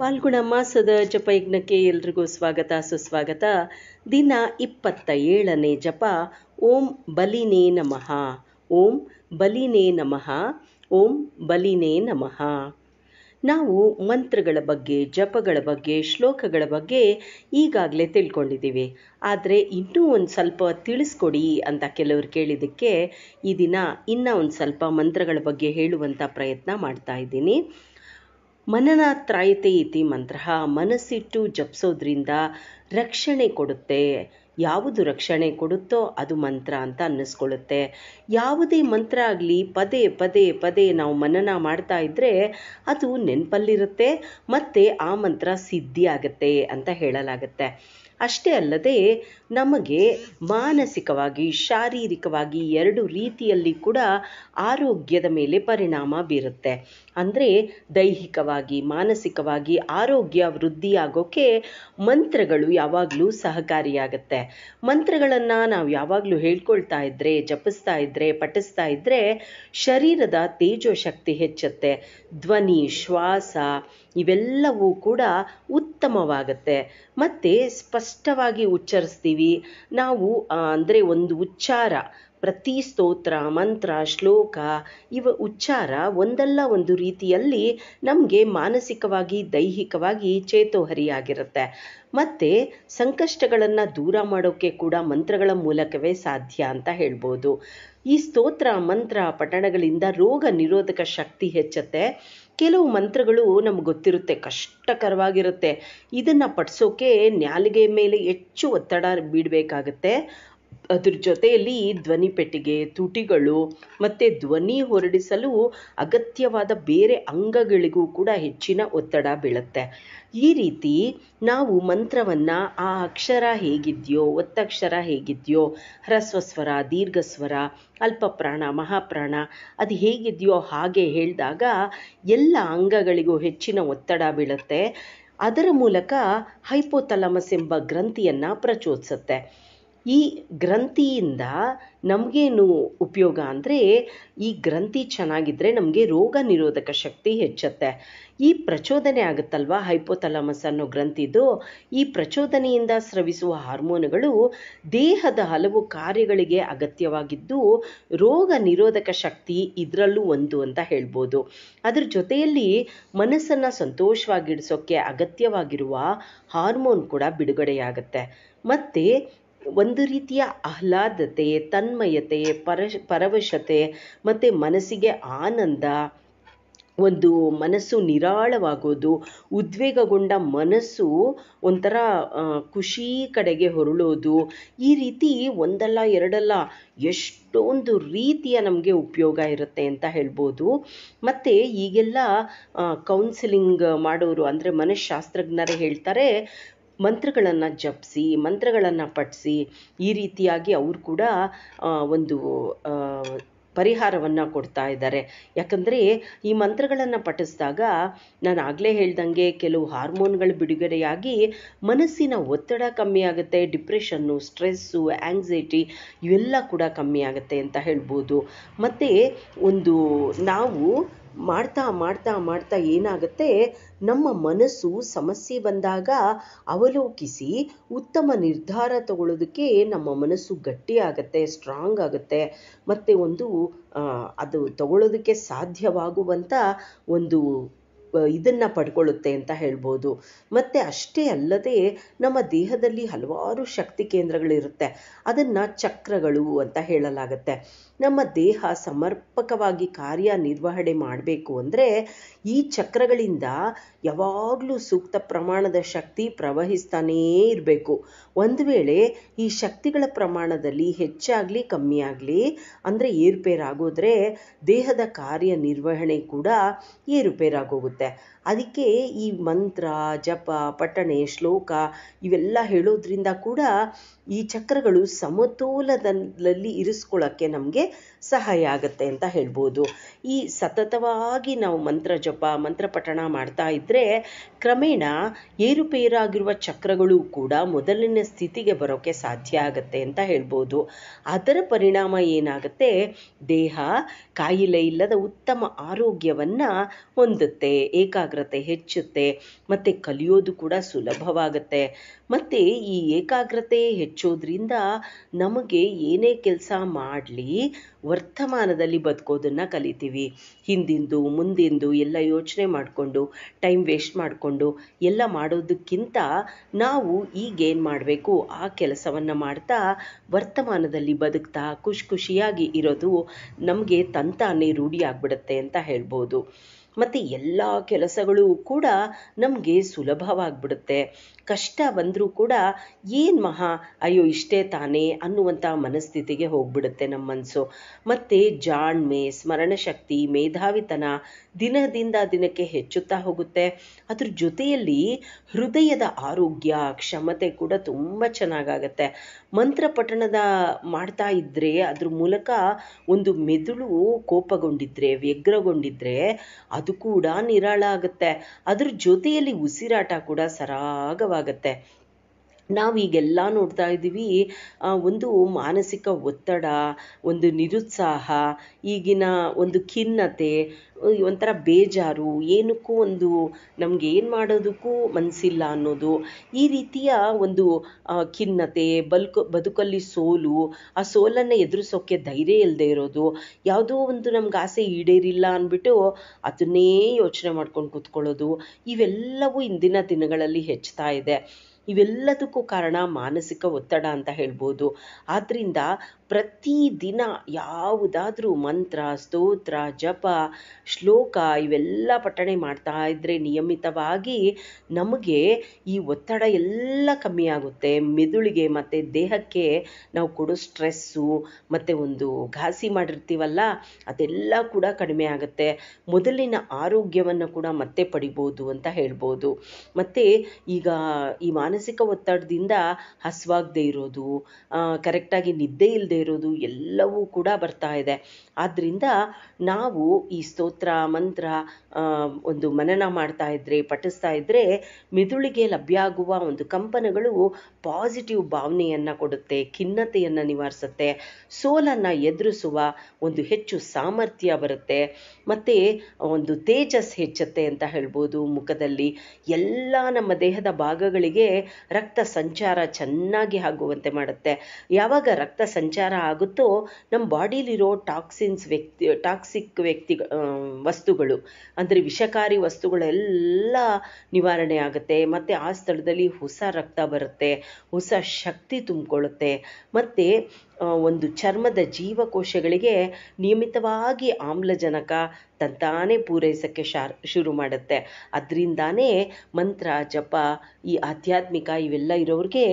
ಪಾಲ್ಗುಣ ಮಾಸದ ಜಪಯಜ್ಞಕ್ಕೆ ಎಲ್ರಿಗೂ ಸ್ವಾಗತ ಸುಸ್ವಾಗತ ದಿನ ಇಪ್ಪತ್ತ ಏಳನೇ ಜಪ ಓಂ ಬಲಿನೇ ನಮಃ ಓಂ ಬಲಿನೇ ನಮಃ ಓಂ ಬಲಿನೇ ನಮಃ ನಾವು ಮಂತ್ರಗಳ ಬಗ್ಗೆ ಜಪಗಳ ಬಗ್ಗೆ ಶ್ಲೋಕಗಳ ಬಗ್ಗೆ ಈಗಾಗಲೇ ತಿಳ್ಕೊಂಡಿದ್ದೀವಿ ಆದರೆ ಇನ್ನೂ ಒಂದು ಸ್ವಲ್ಪ ತಿಳಿಸ್ಕೊಡಿ ಅಂತ ಕೆಲವರು ಕೇಳಿದ್ದಕ್ಕೆ ಈ ದಿನ ಇನ್ನೂ ಒಂದು ಸ್ವಲ್ಪ ಮಂತ್ರಗಳ ಬಗ್ಗೆ ಹೇಳುವಂಥ ಪ್ರಯತ್ನ ಮಾಡ್ತಾ ಇದ್ದೀನಿ ತ್ರಾಯತೆ ಇತಿ ಮಂತ್ರ ಮನಸ್ಸಿಟ್ಟು ಜಪಿಸೋದ್ರಿಂದ ರಕ್ಷಣೆ ಕೊಡುತ್ತೆ ಯಾವುದು ರಕ್ಷಣೆ ಕೊಡುತ್ತೋ ಅದು ಮಂತ್ರ ಅಂತ ಅನ್ನಿಸ್ಕೊಳ್ಳುತ್ತೆ ಯಾವುದೇ ಮಂತ್ರ ಆಗಲಿ ಪದೇ ಪದೇ ಪದೇ ನಾವು ಮನನ ಮಾಡ್ತಾ ಇದ್ದರೆ ಅದು ನೆನಪಲ್ಲಿರುತ್ತೆ ಮತ್ತು ಆ ಮಂತ್ರ ಸಿದ್ಧಿಯಾಗುತ್ತೆ ಅಂತ ಹೇಳಲಾಗುತ್ತೆ ಅಷ್ಟೇ ಅಲ್ಲದೆ ನಮಗೆ ಮಾನಸಿಕವಾಗಿ ಶಾರೀರಿಕವಾಗಿ ಎರಡು ರೀತಿಯಲ್ಲಿ ಕೂಡ ಆರೋಗ್ಯದ ಮೇಲೆ ಪರಿಣಾಮ ಬೀರುತ್ತೆ ಅಂದರೆ ದೈಹಿಕವಾಗಿ ಮಾನಸಿಕವಾಗಿ ಆರೋಗ್ಯ ವೃದ್ಧಿಯಾಗೋಕ್ಕೆ ಮಂತ್ರಗಳು ಯಾವಾಗಲೂ ಸಹಕಾರಿಯಾಗುತ್ತೆ ಮಂತ್ರಗಳನ್ನು ನಾವು ಯಾವಾಗಲೂ ಹೇಳ್ಕೊಳ್ತಾ ಇದ್ದರೆ ಜಪಿಸ್ತಾ ಇದ್ದರೆ ಪಠಿಸ್ತಾ ಇದ್ದರೆ ಶರೀರದ ತೇಜೋಶಕ್ತಿ ಹೆಚ್ಚುತ್ತೆ ಧ್ವನಿ ಶ್ವಾಸ ಇವೆಲ್ಲವೂ ಕೂಡ ಉತ್ತಮವಾಗುತ್ತೆ ಮತ್ತು ಸ್ಪಷ್ಟ ಸ್ಪಷ್ಟವಾಗಿ ಉಚ್ಚರಿಸ್ತೀವಿ ನಾವು ಅಂದರೆ ಒಂದು ಉಚ್ಚಾರ ಪ್ರತಿ ಸ್ತೋತ್ರ ಮಂತ್ರ ಶ್ಲೋಕ ಇವ ಉಚ್ಚಾರ ಒಂದಲ್ಲ ಒಂದು ರೀತಿಯಲ್ಲಿ ನಮಗೆ ಮಾನಸಿಕವಾಗಿ ದೈಹಿಕವಾಗಿ ಚೇತೋಹರಿಯಾಗಿರುತ್ತೆ ಮತ್ತು ಸಂಕಷ್ಟಗಳನ್ನು ದೂರ ಮಾಡೋಕ್ಕೆ ಕೂಡ ಮಂತ್ರಗಳ ಮೂಲಕವೇ ಸಾಧ್ಯ ಅಂತ ಹೇಳ್ಬೋದು ಈ ಸ್ತೋತ್ರ ಮಂತ್ರ ಪಠಣಗಳಿಂದ ರೋಗ ನಿರೋಧಕ ಶಕ್ತಿ ಹೆಚ್ಚುತ್ತೆ ಕೆಲವು ಮಂತ್ರಗಳು ನಮ್ಗೆ ಗೊತ್ತಿರುತ್ತೆ ಕಷ್ಟಕರವಾಗಿರುತ್ತೆ ಇದನ್ನು ಪಡಿಸೋಕೆ ನ್ಯಾಲಿಗೆ ಮೇಲೆ ಹೆಚ್ಚು ಒತ್ತಡ ಬೀಡಬೇಕಾಗತ್ತೆ ಅದ್ರ ಜೊತೆಯಲ್ಲಿ ಧ್ವನಿ ಪೆಟ್ಟಿಗೆ ತುಟಿಗಳು ಮತ್ತು ಧ್ವನಿ ಹೊರಡಿಸಲು ಅಗತ್ಯವಾದ ಬೇರೆ ಅಂಗಗಳಿಗೂ ಕೂಡ ಹೆಚ್ಚಿನ ಒತ್ತಡ ಬೀಳುತ್ತೆ ಈ ರೀತಿ ನಾವು ಮಂತ್ರವನ್ನು ಆ ಅಕ್ಷರ ಹೇಗಿದೆಯೋ ಒತ್ತಕ್ಷರ ಹೇಗಿದೆಯೋ ಹ್ರಸ್ವಸ್ವರ ಸ್ವರ ದೀರ್ಘ ಸ್ವರ ಅಲ್ಪ ಪ್ರಾಣ ಮಹಾಪ್ರಾಣ ಅದು ಹೇಗಿದೆಯೋ ಹಾಗೆ ಹೇಳಿದಾಗ ಎಲ್ಲ ಅಂಗಗಳಿಗೂ ಹೆಚ್ಚಿನ ಒತ್ತಡ ಬೀಳುತ್ತೆ ಅದರ ಮೂಲಕ ಹೈಪೋತಲಮಸ್ ಎಂಬ ಗ್ರಂಥಿಯನ್ನು ಪ್ರಚೋದಿಸುತ್ತೆ ಈ ಗ್ರಂಥಿಯಿಂದ ನಮಗೇನು ಉಪಯೋಗ ಅಂದರೆ ಈ ಗ್ರಂಥಿ ಚೆನ್ನಾಗಿದ್ದರೆ ನಮಗೆ ರೋಗ ನಿರೋಧಕ ಶಕ್ತಿ ಹೆಚ್ಚುತ್ತೆ ಈ ಪ್ರಚೋದನೆ ಆಗುತ್ತಲ್ವಾ ಹೈಪೋಥಲಮಸ್ ಅನ್ನೋ ಗ್ರಂಥಿದು ಈ ಪ್ರಚೋದನೆಯಿಂದ ಸ್ರವಿಸುವ ಹಾರ್ಮೋನುಗಳು ದೇಹದ ಹಲವು ಕಾರ್ಯಗಳಿಗೆ ಅಗತ್ಯವಾಗಿದ್ದು ರೋಗ ನಿರೋಧಕ ಶಕ್ತಿ ಇದರಲ್ಲೂ ಒಂದು ಅಂತ ಹೇಳ್ಬೋದು ಅದರ ಜೊತೆಯಲ್ಲಿ ಮನಸ್ಸನ್ನು ಸಂತೋಷವಾಗಿಡಿಸೋಕ್ಕೆ ಅಗತ್ಯವಾಗಿರುವ ಹಾರ್ಮೋನ್ ಕೂಡ ಬಿಡುಗಡೆಯಾಗುತ್ತೆ ಮತ್ತು ಒಂದು ರೀತಿಯ ಆಹ್ಲಾದತೆ ತನ್ಮಯತೆ ಪರ ಪರವಶತೆ ಮತ್ತು ಮನಸ್ಸಿಗೆ ಆನಂದ ಒಂದು ಮನಸ್ಸು ನಿರಾಳವಾಗೋದು ಉದ್ವೇಗಗೊಂಡ ಮನಸ್ಸು ಒಂಥರ ಖುಷಿ ಕಡೆಗೆ ಹೊರಳೋದು ಈ ರೀತಿ ಒಂದಲ್ಲ ಎರಡಲ್ಲ ಎಷ್ಟೊಂದು ರೀತಿಯ ನಮಗೆ ಉಪಯೋಗ ಇರುತ್ತೆ ಅಂತ ಹೇಳ್ಬೋದು ಮತ್ತು ಈಗೆಲ್ಲ ಕೌನ್ಸಿಲಿಂಗ್ ಮಾಡೋರು ಅಂದರೆ ಮನಃಶಾಸ್ತ್ರಜ್ಞರೇ ಹೇಳ್ತಾರೆ ಮಂತ್ರಗಳನ್ನು ಜಪಿಸಿ ಮಂತ್ರಗಳನ್ನು ಪಠಿಸಿ ಈ ರೀತಿಯಾಗಿ ಅವರು ಕೂಡ ಒಂದು ಪರಿಹಾರವನ್ನು ಕೊಡ್ತಾ ಇದ್ದಾರೆ ಯಾಕಂದರೆ ಈ ಮಂತ್ರಗಳನ್ನು ಪಠಿಸಿದಾಗ ನಾನು ಆಗಲೇ ಹೇಳ್ದಂಗೆ ಕೆಲವು ಹಾರ್ಮೋನ್ಗಳು ಬಿಡುಗಡೆಯಾಗಿ ಮನಸ್ಸಿನ ಒತ್ತಡ ಕಮ್ಮಿ ಆಗುತ್ತೆ ಡಿಪ್ರೆಷನ್ನು ಸ್ಟ್ರೆಸ್ಸು ಆ್ಯಂಗ್ಸೈಟಿ ಇವೆಲ್ಲ ಕೂಡ ಕಮ್ಮಿ ಆಗುತ್ತೆ ಅಂತ ಹೇಳ್ಬೋದು ಮತ್ತು ಒಂದು ನಾವು ಮಾಡ್ತಾ ಮಾಡ್ತಾ ಮಾಡ್ತಾ ಏನಾಗುತ್ತೆ ನಮ್ಮ ಮನಸ್ಸು ಸಮಸ್ಯೆ ಬಂದಾಗ ಅವಲೋಕಿಸಿ ಉತ್ತಮ ನಿರ್ಧಾರ ತಗೊಳ್ಳೋದಕ್ಕೆ ನಮ್ಮ ಮನಸ್ಸು ಗಟ್ಟಿ ಆಗುತ್ತೆ ಸ್ಟ್ರಾಂಗ್ ಆಗುತ್ತೆ ಮತ್ತು ಒಂದು ಅದು ತಗೊಳ್ಳೋದಕ್ಕೆ ಸಾಧ್ಯವಾಗುವಂಥ ಒಂದು ಇದನ್ನು ಪಡ್ಕೊಳ್ಳುತ್ತೆ ಅಂತ ಹೇಳ್ಬೋದು ಮತ್ತು ಅಷ್ಟೇ ಅಲ್ಲದೆ ನಮ್ಮ ದೇಹದಲ್ಲಿ ಹಲವಾರು ಶಕ್ತಿ ಕೇಂದ್ರಗಳಿರುತ್ತೆ ಅದನ್ನು ಚಕ್ರಗಳು ಅಂತ ಹೇಳಲಾಗುತ್ತೆ ನಮ್ಮ ದೇಹ ಸಮರ್ಪಕವಾಗಿ ಕಾರ್ಯ ನಿರ್ವಹಣೆ ಮಾಡಬೇಕು ಅಂದರೆ ಈ ಚಕ್ರಗಳಿಂದ ಯಾವಾಗಲೂ ಸೂಕ್ತ ಪ್ರಮಾಣದ ಶಕ್ತಿ ಪ್ರವಹಿಸ್ತಾನೇ ಇರಬೇಕು ಒಂದು ವೇಳೆ ಈ ಶಕ್ತಿಗಳ ಪ್ರಮಾಣದಲ್ಲಿ ಹೆಚ್ಚಾಗಲಿ ಕಮ್ಮಿ ಆಗಲಿ ಅಂದರೆ ಏರುಪೇರಾಗೋದ್ರೆ ದೇಹದ ಕಾರ್ಯ ನಿರ್ವಹಣೆ ಕೂಡ ಏರುಪೇರಾಗೋಗುತ್ತೆ ಇರುತ್ತೆ ಅದಕ್ಕೆ ಈ ಮಂತ್ರ ಜಪ ಪಠಣೆ ಶ್ಲೋಕ ಇವೆಲ್ಲ ಹೇಳೋದ್ರಿಂದ ಕೂಡ ಈ ಚಕ್ರಗಳು ಸಮತೋಲದಲ್ಲಿ ಇರಿಸ್ಕೊಳ್ಳೋಕ್ಕೆ ನಮಗೆ ಸಹಾಯ ಆಗುತ್ತೆ ಅಂತ ಹೇಳ್ಬೋದು ಈ ಸತತವಾಗಿ ನಾವು ಮಂತ್ರ ಜಪ ಮಂತ್ರ ಪಠಣ ಮಾಡ್ತಾ ಇದ್ದರೆ ಕ್ರಮೇಣ ಏರುಪೇರಾಗಿರುವ ಚಕ್ರಗಳು ಕೂಡ ಮೊದಲಿನ ಸ್ಥಿತಿಗೆ ಬರೋಕ್ಕೆ ಸಾಧ್ಯ ಆಗುತ್ತೆ ಅಂತ ಹೇಳ್ಬೋದು ಅದರ ಪರಿಣಾಮ ಏನಾಗುತ್ತೆ ದೇಹ ಕಾಯಿಲೆ ಇಲ್ಲದ ಉತ್ತಮ ಆರೋಗ್ಯವನ್ನು ಹೊಂದುತ್ತೆ ಏಕಾಗ್ರ ಏಕಾಗ್ರತೆ ಹೆಚ್ಚುತ್ತೆ ಮತ್ತು ಕಲಿಯೋದು ಕೂಡ ಸುಲಭವಾಗುತ್ತೆ ಮತ್ತು ಈ ಏಕಾಗ್ರತೆ ಹೆಚ್ಚೋದ್ರಿಂದ ನಮಗೆ ಏನೇ ಕೆಲಸ ಮಾಡಲಿ ವರ್ತಮಾನದಲ್ಲಿ ಬದುಕೋದನ್ನು ಕಲಿತೀವಿ ಹಿಂದಿಂದು ಮುಂದಿಂದು ಎಲ್ಲ ಯೋಚನೆ ಮಾಡಿಕೊಂಡು ಟೈಮ್ ವೇಸ್ಟ್ ಮಾಡಿಕೊಂಡು ಎಲ್ಲ ಮಾಡೋದಕ್ಕಿಂತ ನಾವು ಈಗೇನು ಮಾಡಬೇಕು ಆ ಕೆಲಸವನ್ನು ಮಾಡ್ತಾ ವರ್ತಮಾನದಲ್ಲಿ ಬದುಕ್ತಾ ಖುಷಿ ಖುಷಿಯಾಗಿ ಇರೋದು ನಮಗೆ ತಂತಾನೇ ರೂಢಿಯಾಗ್ಬಿಡುತ್ತೆ ಅಂತ ಹೇಳ್ಬೋದು ಮತ್ತು ಎಲ್ಲ ಕೆಲಸಗಳು ಕೂಡ ನಮಗೆ ಸುಲಭವಾಗ್ಬಿಡುತ್ತೆ ಕಷ್ಟ ಬಂದರೂ ಕೂಡ ಏನು ಮಹಾ ಅಯ್ಯೋ ಇಷ್ಟೇ ತಾನೇ ಅನ್ನುವಂಥ ಮನಸ್ಥಿತಿಗೆ ಹೋಗ್ಬಿಡುತ್ತೆ ನಮ್ಮ ಮನಸ್ಸು ಮತ್ತು ಜಾಣ್ಮೆ ಸ್ಮರಣಶಕ್ತಿ ಮೇಧಾವಿತನ ದಿನದಿಂದ ದಿನಕ್ಕೆ ಹೆಚ್ಚುತ್ತಾ ಹೋಗುತ್ತೆ ಅದ್ರ ಜೊತೆಯಲ್ಲಿ ಹೃದಯದ ಆರೋಗ್ಯ ಕ್ಷಮತೆ ಕೂಡ ತುಂಬ ಚೆನ್ನಾಗಾಗತ್ತೆ ಮಂತ್ರ ಪಠಣದ ಮಾಡ್ತಾ ಇದ್ದರೆ ಅದ್ರ ಮೂಲಕ ಒಂದು ಮೆದುಳು ಕೋಪಗೊಂಡಿದ್ರೆ ವ್ಯಗ್ರಗೊಂಡಿದ್ರೆ ಅದು ಕೂಡ ನಿರಾಳ ಆಗುತ್ತೆ ಅದ್ರ ಜೊತೆಯಲ್ಲಿ ಉಸಿರಾಟ ಕೂಡ ಸರಾಗವಾಗುತ್ತೆ ನಾವೀಗೆಲ್ಲ ನೋಡ್ತಾ ಇದ್ದೀವಿ ಒಂದು ಮಾನಸಿಕ ಒತ್ತಡ ಒಂದು ನಿರುತ್ಸಾಹ ಈಗಿನ ಒಂದು ಖಿನ್ನತೆ ಒಂಥರ ಬೇಜಾರು ಏನಕ್ಕೂ ಒಂದು ನಮ್ಗೆ ಏನು ಮಾಡೋದಕ್ಕೂ ಮನಸ್ಸಿಲ್ಲ ಅನ್ನೋದು ಈ ರೀತಿಯ ಒಂದು ಖಿನ್ನತೆ ಬಲ್ಕು ಬದುಕಲ್ಲಿ ಸೋಲು ಆ ಸೋಲನ್ನು ಎದುರಿಸೋಕ್ಕೆ ಧೈರ್ಯ ಇಲ್ಲದೆ ಇರೋದು ಯಾವುದೋ ಒಂದು ನಮ್ಗೆ ಆಸೆ ಈಡೇರಿಲ್ಲ ಅಂದ್ಬಿಟ್ಟು ಅದನ್ನೇ ಯೋಚನೆ ಮಾಡ್ಕೊಂಡು ಕೂತ್ಕೊಳ್ಳೋದು ಇವೆಲ್ಲವೂ ಇಂದಿನ ದಿನಗಳಲ್ಲಿ ಹೆಚ್ಚುತ್ತಾ ಇದೆ ಇವೆಲ್ಲದಕ್ಕೂ ಕಾರಣ ಮಾನಸಿಕ ಒತ್ತಡ ಅಂತ ಹೇಳ್ಬೋದು ಆದ್ದರಿಂದ ಪ್ರತಿದಿನ ಯಾವುದಾದ್ರೂ ಮಂತ್ರ ಸ್ತೋತ್ರ ಜಪ ಶ್ಲೋಕ ಇವೆಲ್ಲ ಪಠಣೆ ಮಾಡ್ತಾ ಇದ್ದರೆ ನಿಯಮಿತವಾಗಿ ನಮಗೆ ಈ ಒತ್ತಡ ಎಲ್ಲ ಕಮ್ಮಿ ಆಗುತ್ತೆ ಮೆದುಳಿಗೆ ಮತ್ತು ದೇಹಕ್ಕೆ ನಾವು ಕೊಡೋ ಸ್ಟ್ರೆಸ್ಸು ಮತ್ತು ಒಂದು ಘಾಸಿ ಮಾಡಿರ್ತೀವಲ್ಲ ಅದೆಲ್ಲ ಕೂಡ ಕಡಿಮೆ ಆಗುತ್ತೆ ಮೊದಲಿನ ಆರೋಗ್ಯವನ್ನು ಕೂಡ ಮತ್ತೆ ಪಡಿಬೋದು ಅಂತ ಹೇಳ್ಬೋದು ಮತ್ತು ಈಗ ಈ ಮಾನಸಿಕ ಒತ್ತಡದಿಂದ ಹಸುವಾಗದೇ ಇರೋದು ಕರೆಕ್ಟಾಗಿ ನಿದ್ದೆ ಇಲ್ಲದೆ ಇರೋದು ಎಲ್ಲವೂ ಕೂಡ ಬರ್ತಾ ಇದೆ ಆದ್ದರಿಂದ ನಾವು ಈ ಸ್ತೋತ್ರ ಮಂತ್ರ ಒಂದು ಮನನ ಮಾಡ್ತಾ ಇದ್ರೆ ಪಠಿಸ್ತಾ ಇದ್ರೆ ಮಿದುಳಿಗೆ ಲಭ್ಯ ಆಗುವ ಒಂದು ಕಂಪನಗಳು ಪಾಸಿಟಿವ್ ಭಾವನೆಯನ್ನು ಕೊಡುತ್ತೆ ಖಿನ್ನತೆಯನ್ನು ನಿವಾರಿಸುತ್ತೆ ಸೋಲನ್ನು ಎದುರಿಸುವ ಒಂದು ಹೆಚ್ಚು ಸಾಮರ್ಥ್ಯ ಬರುತ್ತೆ ಮತ್ತು ಒಂದು ತೇಜಸ್ ಹೆಚ್ಚುತ್ತೆ ಅಂತ ಹೇಳ್ಬೋದು ಮುಖದಲ್ಲಿ ಎಲ್ಲ ನಮ್ಮ ದೇಹದ ಭಾಗಗಳಿಗೆ ರಕ್ತ ಸಂಚಾರ ಚೆನ್ನಾಗಿ ಆಗುವಂತೆ ಮಾಡುತ್ತೆ ಯಾವಾಗ ರಕ್ತ ಸಂಚಾರ ಆಗುತ್ತೋ ನಮ್ಮ ಬಾಡಿಲಿರೋ ಟಾಕ್ಸಿನ್ಸ್ ವ್ಯಕ್ತಿ ಟಾಕ್ಸಿಕ್ ವ್ಯಕ್ತಿ ವಸ್ತುಗಳು ಅಂದರೆ ವಿಷಕಾರಿ ವಸ್ತುಗಳೆಲ್ಲ ನಿವಾರಣೆ ಆಗುತ್ತೆ ಮತ್ತೆ ಆ ಸ್ಥಳದಲ್ಲಿ ಹೊಸ ರಕ್ತ ಬರುತ್ತೆ ಹೊಸ ಶಕ್ತಿ ತುಂಬಿಕೊಳ್ಳುತ್ತೆ ಮತ್ತು ಒಂದು ಚರ್ಮದ ಜೀವಕೋಶಗಳಿಗೆ ನಿಯಮಿತವಾಗಿ ಆಮ್ಲಜನಕ ತಂತಾನೇ ಪೂರೈಸೋಕ್ಕೆ ಶಾರ್ ಶುರು ಮಾಡುತ್ತೆ ಅದರಿಂದಾನೇ ಮಂತ್ರ ಜಪ ಈ ಆಧ್ಯಾತ್ಮಿಕ ಇವೆಲ್ಲ ಇರೋರಿಗೆ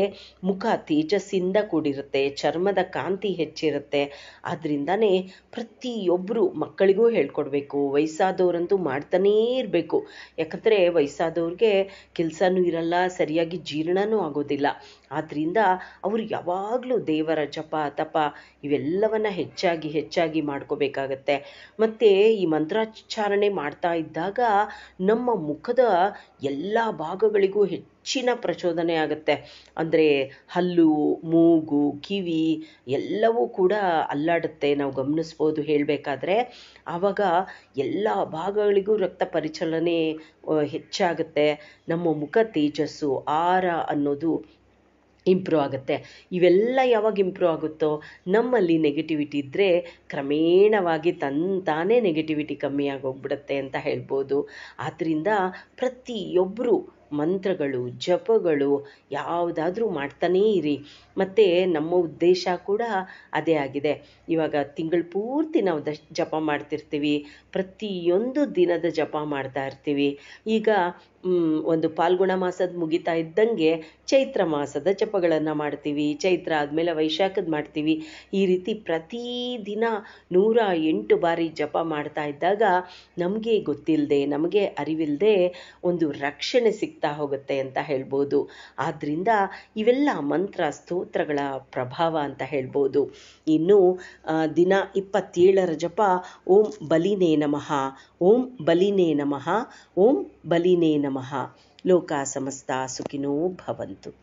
ಮುಖ ತೇಜಸ್ಸಿಂದ ಕೂಡಿರುತ್ತೆ ಚರ್ಮದ ಕಾಂತಿ ಹೆಚ್ಚಿರುತ್ತೆ ಆದ್ರಿಂದಾನೇ ಪ್ರತಿಯೊಬ್ಬರು ಮಕ್ಕಳಿಗೂ ಹೇಳ್ಕೊಡ್ಬೇಕು ವಯಸ್ಸಾದವರಂತೂ ಮಾಡ್ತಾನೇ ಇರಬೇಕು ಯಾಕಂದರೆ ವಯಸ್ಸಾದವ್ರಿಗೆ ಕೆಲಸನೂ ಇರಲ್ಲ ಸರಿಯಾಗಿ ಜೀರ್ಣನೂ ಆಗೋದಿಲ್ಲ ಆದ್ದರಿಂದ ಅವರು ಯಾವಾಗಲೂ ದೇವರ ಜಪ ತಪ ಇವೆಲ್ಲವನ್ನು ಹೆಚ್ಚಾಗಿ ಹೆಚ್ಚಾಗಿ ಮಾಡ್ಕೋಬೇಕಾಗತ್ತೆ ಮತ್ತು ಈ ಮಂತ್ರಾಚಾರಣೆ ಮಾಡ್ತಾ ಇದ್ದಾಗ ನಮ್ಮ ಮುಖದ ಎಲ್ಲ ಭಾಗಗಳಿಗೂ ಹೆಚ್ಚಿನ ಪ್ರಚೋದನೆ ಆಗುತ್ತೆ ಅಂದರೆ ಹಲ್ಲು ಮೂಗು ಕಿವಿ ಎಲ್ಲವೂ ಕೂಡ ಅಲ್ಲಾಡುತ್ತೆ ನಾವು ಗಮನಿಸ್ಬೋದು ಹೇಳಬೇಕಾದ್ರೆ ಆವಾಗ ಎಲ್ಲ ಭಾಗಗಳಿಗೂ ರಕ್ತ ಪರಿಚಲನೆ ಹೆಚ್ಚಾಗುತ್ತೆ ನಮ್ಮ ಮುಖ ತೇಜಸ್ಸು ಆರ ಅನ್ನೋದು ಇಂಪ್ರೂವ್ ಆಗುತ್ತೆ ಇವೆಲ್ಲ ಯಾವಾಗ ಇಂಪ್ರೂವ್ ಆಗುತ್ತೋ ನಮ್ಮಲ್ಲಿ ನೆಗೆಟಿವಿಟಿ ಇದ್ದರೆ ಕ್ರಮೇಣವಾಗಿ ತನ್ ತಾನೇ ನೆಗೆಟಿವಿಟಿ ಕಮ್ಮಿ ಆಗೋಗ್ಬಿಡುತ್ತೆ ಅಂತ ಹೇಳ್ಬೋದು ಆದ್ದರಿಂದ ಪ್ರತಿಯೊಬ್ಬರು ಮಂತ್ರಗಳು ಜಪಗಳು ಯಾವುದಾದ್ರೂ ಮಾಡ್ತಾನೇ ಇರಿ ಮತ್ತು ನಮ್ಮ ಉದ್ದೇಶ ಕೂಡ ಅದೇ ಆಗಿದೆ ಇವಾಗ ತಿಂಗಳು ಪೂರ್ತಿ ನಾವು ದಶ್ ಜಪ ಮಾಡ್ತಿರ್ತೀವಿ ಪ್ರತಿಯೊಂದು ದಿನದ ಜಪ ಮಾಡ್ತಾ ಇರ್ತೀವಿ ಈಗ ಒಂದು ಪಾಲ್ಗುಣ ಮಾಸದ ಮುಗಿತಾ ಇದ್ದಂಗೆ ಚೈತ್ರ ಮಾಸದ ಜಪಗಳನ್ನು ಮಾಡ್ತೀವಿ ಚೈತ್ರ ಆದಮೇಲೆ ವೈಶಾಖದ ಮಾಡ್ತೀವಿ ಈ ರೀತಿ ಪ್ರತಿ ದಿನ ನೂರ ಎಂಟು ಬಾರಿ ಜಪ ಮಾಡ್ತಾ ಇದ್ದಾಗ ನಮಗೆ ಗೊತ್ತಿಲ್ಲದೆ ನಮಗೆ ಅರಿವಿಲ್ಲದೆ ಒಂದು ರಕ್ಷಣೆ ಸಿಗ್ತಾ ಹೋಗುತ್ತೆ ಅಂತ ಹೇಳ್ಬೋದು ಆದ್ದರಿಂದ ಇವೆಲ್ಲ ಮಂತ್ರ ಸ್ತೋತ್ರಗಳ ಪ್ರಭಾವ ಅಂತ ಹೇಳ್ಬೋದು ಇನ್ನು ದಿನ ಇಪ್ಪತ್ತೇಳರ ಜಪ ಓಂ ಬಲಿನೇ ನಮಃ ಓಂ ಬಲಿನೇ ನಮಃ ಓಂ ಬಲಿನೇ नमः लोका समस्ता सुखिनो भवन्तु